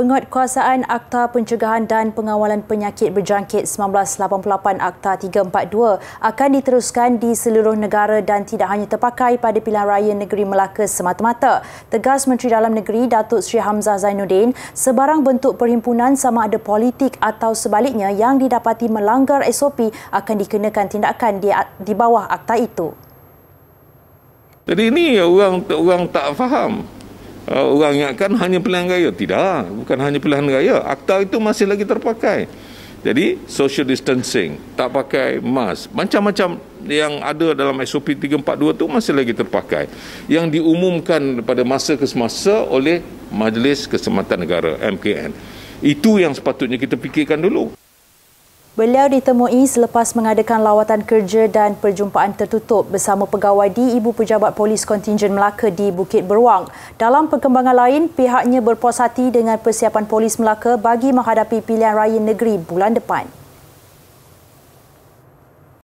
Penguatkuasaan Akta Pencegahan dan Pengawalan Penyakit Berjangkit 1988 Akta 342 akan diteruskan di seluruh negara dan tidak hanya terpakai pada pilihan raya negeri Melaka semata-mata. Tegas Menteri Dalam Negeri Datuk Seri Hamzah Zainuddin, sebarang bentuk perhimpunan sama ada politik atau sebaliknya yang didapati melanggar SOP akan dikenakan tindakan di, di bawah akta itu. Jadi ini orang orang tak faham uh, orang ingatkan hanya pilihan raya tidak bukan hanya pilihan raya akta itu masih lagi terpakai jadi social distancing tak pakai mask macam-macam yang ada dalam SOP 342 itu masih lagi terpakai yang diumumkan pada masa ke semasa oleh Majlis Keselamatan Negara MKN itu yang sepatutnya kita fikirkan dulu Beliau ditemui selepas mengadakan lawatan kerja dan perjumpaan tertutup bersama pegawai di Ibu Pejabat Polis Kontingen Melaka di Bukit Beruang. Dalam perkembangan lain, pihaknya berpuas hati dengan persiapan Polis Melaka bagi menghadapi pilihan raya negeri bulan depan.